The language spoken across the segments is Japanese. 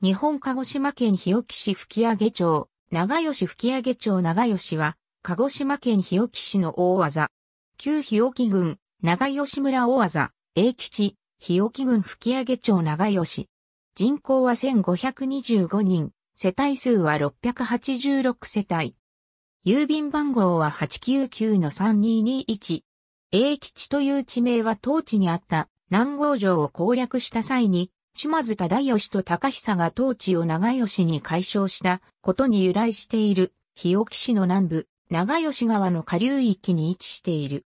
日本鹿児島県日置市吹上町、長吉吹上町長吉は、鹿児島県日置市の大技。旧日置郡、長吉村大技、英吉、日置郡吹上町長吉。人口は1525人、世帯数は686世帯。郵便番号は899の3221。英吉という地名は当地にあった南郷城を攻略した際に島津忠義と高久が当地を長吉に解消したことに由来している、日置市の南部、長吉川の下流域に位置している。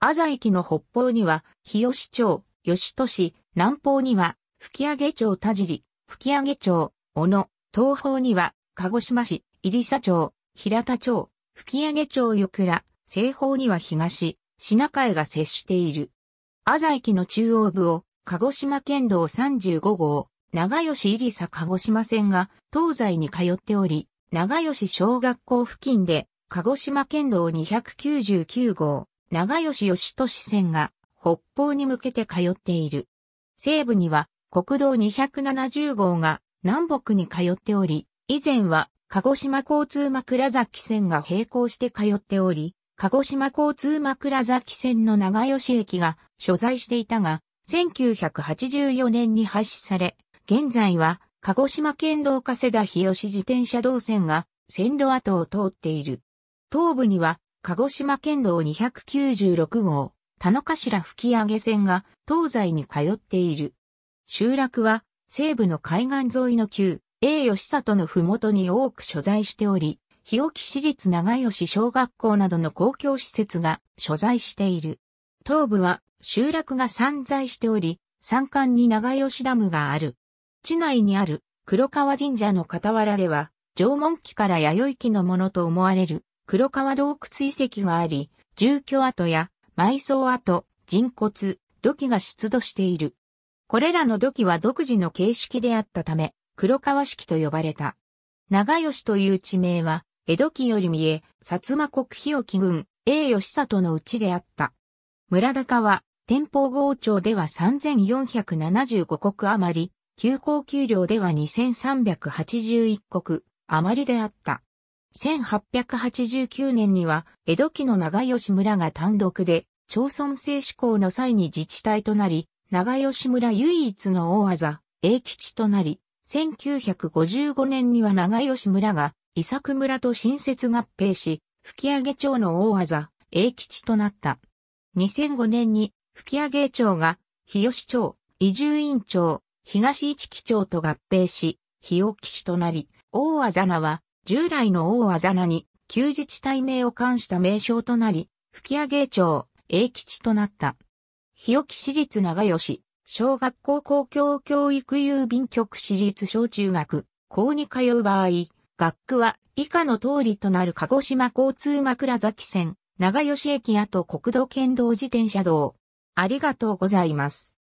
朝駅の北方には、日吉町、吉都市、南方には、吹上町田尻、吹上町、小野、東方には、鹿児島市、入佐町、平田町、吹上町横倉、西方には東、品川が接している。朝駅の中央部を鹿児島県道35号、長吉入佐鹿児島線が東西に通っており、長吉小学校付近で鹿児島県道299号、長吉吉都市線が北方に向けて通っている。西部には国道270号が南北に通っており、以前は鹿児島交通枕崎線が並行して通っており、鹿児島交通枕崎線の長吉駅が所在していたが、1984年に廃止され、現在は鹿児島県道加世田日吉自転車道線が線路跡を通っている。東部には鹿児島県道296号、田野頭吹上線が東西に通っている。集落は西部の海岸沿いの旧 A 吉里のふもとに多く所在しており、日置市立長吉小学校などの公共施設が所在している。東部は集落が散在しており、山間に長吉ダムがある。地内にある黒川神社の傍らでは、縄文期から弥生期のものと思われる黒川洞窟遺跡があり、住居跡や埋葬跡、人骨、土器が出土している。これらの土器は独自の形式であったため、黒川式と呼ばれた。長吉という地名は、江戸期より見え、薩摩国日置郡、栄義里のうちであった。村高は、天保豪町では3475国余り、旧高給料では2381国余りであった。1889年には、江戸期の長吉村が単独で、町村制施行の際に自治体となり、長吉村唯一の大技、英吉となり、1955年には長吉村が、伊作村と新設合併し、吹上町の大技、英吉となった。2005年に吹上町が日吉町、移住院町、東市木町と合併し、日置市となり、大あざなは従来の大あざなに旧自治体名を冠した名称となり、吹上町、英吉となった。日置市立長吉、小学校公共教育郵便局市立小中学、校に通う場合、学区は以下の通りとなる鹿児島交通枕崎線、長吉駅跡国土県道自転車道。ありがとうございます。